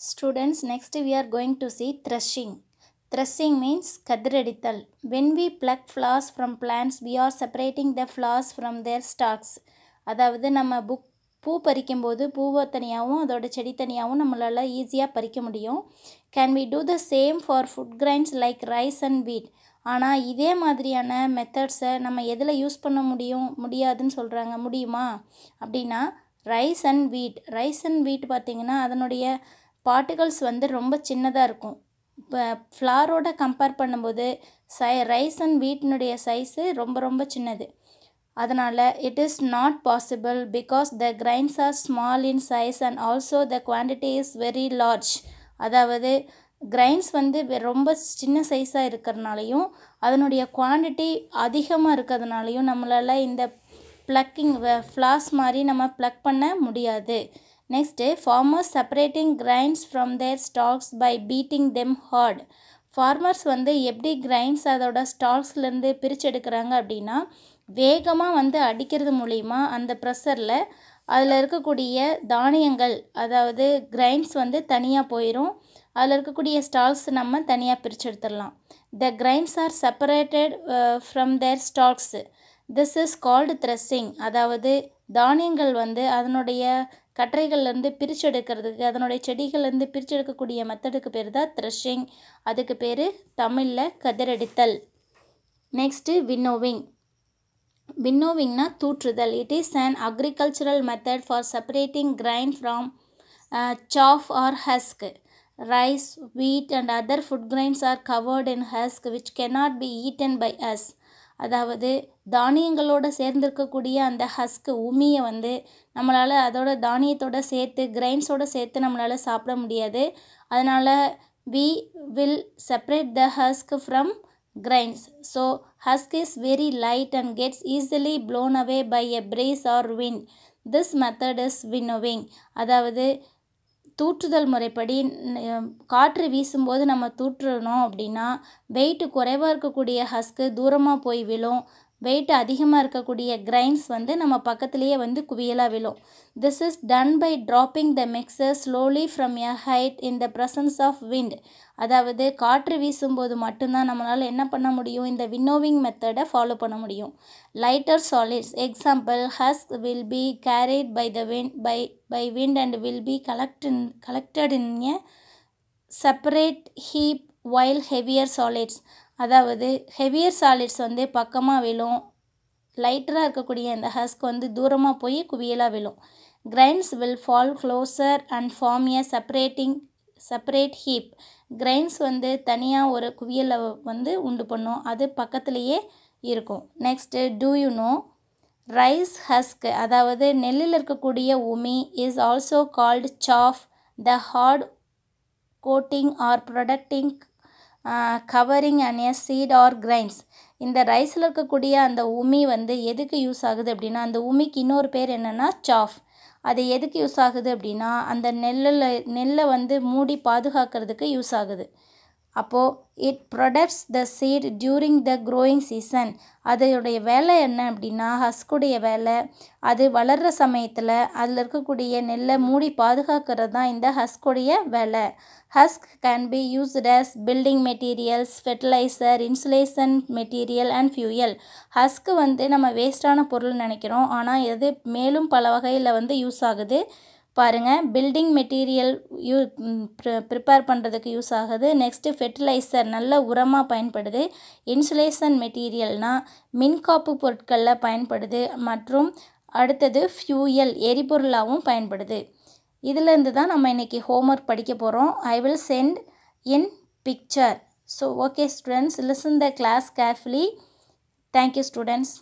Students, next we are going to see threshing. Threshing means kadiredital. When we pluck flowers from plants, we are separating the flowers from their stalks. அதாவது நம்ம book பூ பறிக்கும் போது பூவை தனியாகவும் அதோட செடி தனியாகவும் நம்மளால் ஈஸியாக பறிக்க முடியும் can we do the same for food grains like rice and wheat ஆனால் இதே மாதிரியான மெத்தட்ஸை நம்ம எதில் யூஸ் பண்ண முடியும் முடியாதுன்னு சொல்கிறாங்க முடியுமா அப்படின்னா rice and wheat rice and wheat பார்த்திங்கன்னா அதனுடைய பார்ட்டிகல்ஸ் வந்து ரொம்ப சின்னதாக இருக்கும் இப்போ ஃப்ளாரோட கம்பேர் பண்ணும்போது சை ரைஸ் அண்ட் வீட்டினுடைய சைஸு ரொம்ப ரொம்ப சின்னது அதனால் it is not possible because the grains are small in size and also the quantity is very large அதாவது கிரைன்ஸ் வந்து ரொம்ப சின்ன சைஸாக இருக்கிறனாலையும் அதனுடைய குவான்டிட்டி அதிகமாக இருக்கிறதுனாலையும் நம்மளால் இந்த ப்ளக்கிங் ஃப்ளாஸ் மாதிரி நம்ம ப்ளக் பண்ண முடியாது next farmers separating grains from their stalks by beating them hard farmers வந்து எப்படி கிரைண்ட்ஸ் அதோட ஸ்டாக்ஸ்லேருந்து பிரிச்செடுக்கிறாங்க அப்படின்னா வேகமாக வந்து அடிக்கிறது மூலிமா அந்த ப்ரெஷரில் அதில் இருக்கக்கூடிய தானியங்கள் அதாவது கிரைண்ட்ஸ் வந்து தனியாக போயிடும் அதில் இருக்கக்கூடிய ஸ்டாக்ஸ் நம்ம தனியாக எடுத்துடலாம் the grains are separated from their stalks this is called threshing அதாவது தானியங்கள் வந்து அதனுடைய கற்றைகள்லேருந்து பிரித்து எடுக்கிறதுக்கு அதனுடைய செடிகள்லேருந்து பிரித்து எடுக்கக்கூடிய மெத்தடுக்கு பேர் தான் த்ரெஷிங் அதுக்கு பேர் தமிழில் கதிரடித்தல் நெக்ஸ்ட்டு வின்னோவிங் வின்னோவிங்னா தூற்றுதல் it is an agricultural method for separating grain from chaff or husk rice wheat and other food grains are covered in husk which cannot be eaten by us அதாவது தானியங்களோடு சேர்ந்திருக்கக்கூடிய அந்த ஹஸ்க்கு உமியை வந்து நம்மளால் அதோட தானியத்தோடு சேர்த்து கிரைன்ஸோடு சேர்த்து நம்மளால் சாப்பிட முடியாது அதனால் we will separate the husk from grains so husk is very light and gets easily blown away by a breeze or wind this method is winnowing அதாவது தூற்றுதல் முறைப்படி காற்று வீசும்போது நம்ம தூற்றுனோம் அப்படின்னா வெயிட்டு குறைவாக இருக்கக்கூடிய ஹஸ்க்கு தூரமாக போய் விழும் வெயிட் அதிகமாக இருக்கக்கூடிய கிரைன்ஸ் வந்து நம்ம பக்கத்துலேயே வந்து குவியலாக விழும் this is done by dropping the mixture slowly from a height in the presence of wind அதாவது காற்று வீசும்போது மட்டும்தான் நம்மளால் என்ன பண்ண முடியும் இந்த வின்னோவிங் மெத்தடை ஃபாலோ பண்ண முடியும் lighter solids example husk will be carried by the wind by by wind and will be collect collected in a separate heap while heavier solids அதாவது ஹெவியர் சாலிட்ஸ் வந்து பக்கமாக விழும் லைட்டராக இருக்கக்கூடிய இந்த ஹஸ்க் வந்து தூரமாக போய் குவியலாக விழும் grains will fall closer and form a separating separate heap grains வந்து தனியாக ஒரு குவியலை வந்து உண்டு பண்ணும் அது பக்கத்துலேயே இருக்கும் next do you know rice husk அதாவது நெல்லில் இருக்கக்கூடிய உமி is also called chaff the hard coating or protecting covering and a seed or grains இந்த ரைஸில் இருக்கக்கூடிய அந்த உமி வந்து எதுக்கு யூஸ் ஆகுது அப்படின்னா அந்த உமிக்கு இன்னொரு பேர் என்னென்னா சாஃப் அது எதுக்கு யூஸ் ஆகுது அப்படின்னா அந்த நெல்லில் நெல்லை வந்து மூடி பாதுகாக்கிறதுக்கு யூஸ் ஆகுது அப்போது it protects the seed during the growing season அதோடைய வேலை என்ன அப்படின்னா ஹஸ்குடைய வேலை அது வளர்கிற சமயத்தில் அதில் இருக்கக்கூடிய நெல்லை மூடி பாதுகாக்கிறது தான் இந்த ஹஸ்குடைய வேலை husk can be used as building materials fertiliser insulation material and fuel husk வந்து நம்ம வேஸ்டான பொருள் நினைக்கிறோம் ஆனால் இது மேலும் பல வகையில் வந்து யூஸ் ஆகுது பாருங்கள் பில்டிங் மெட்டீரியல் யூ ப்ரிப்பேர் பண்ணுறதுக்கு யூஸ் ஆகுது நெக்ஸ்ட்டு ஃபெர்டிலைசர் நல்ல உரமாக பயன்படுது இன்சுலேஷன் மெட்டீரியல்னால் மின்காப்பு பொருட்களில் பயன்படுது மற்றும் அடுத்தது ஃபியூயல் எரிபொருளாகவும் பயன்படுது இதிலேருந்து தான் நம்ம இன்றைக்கி ஹோம்ஒர்க் படிக்க போகிறோம் I will send in picture so okay students listen the class carefully thank you students